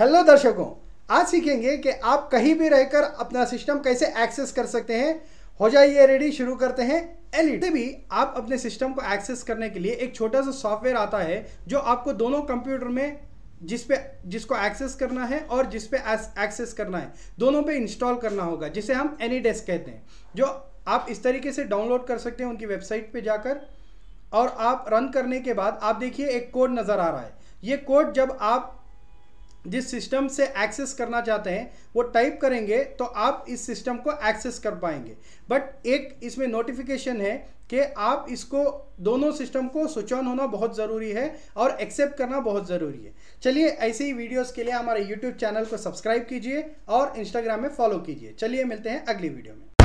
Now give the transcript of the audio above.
hello दर्शकों आज सीखेंगे कि आप कहीं भी रहकर अपना सिस्टम कैसे एक्सेस कर सकते हैं हो जाइए रेडी शुरू करते हैं एलईडी भी आप अपने सिस्टम को एक्सेस करने के लिए एक छोटा सा सॉफ्टवेयर आता है जो आपको दोनों कंप्यूटर में जिस पे जिसको एक्सेस करना है और जिस पे एक्सेस करना है दोनों पे इंस्टॉल करना होगा जिसे हम एनी डेस्क कहते हैं जो आप इस तरीके से डाउनलोड कर सकते हैं उनकी वेबसाइट पे जाकर और आप रन करने के बाद आप देखिए एक कोड नज़र आ रहा है ये कोड जब आप जिस सिस्टम से एक्सेस करना चाहते हैं वो टाइप करेंगे तो आप इस सिस्टम को एक्सेस कर पाएंगे बट एक इसमें नोटिफिकेशन है कि आप इसको दोनों सिस्टम को स्विच ऑन होना बहुत ज़रूरी है और एक्सेप्ट करना बहुत ज़रूरी है चलिए ऐसे ही वीडियोस के लिए हमारे यूट्यूब चैनल को सब्सक्राइब कीजिए और इंस्टाग्राम में फॉलो कीजिए चलिए मिलते हैं अगली वीडियो में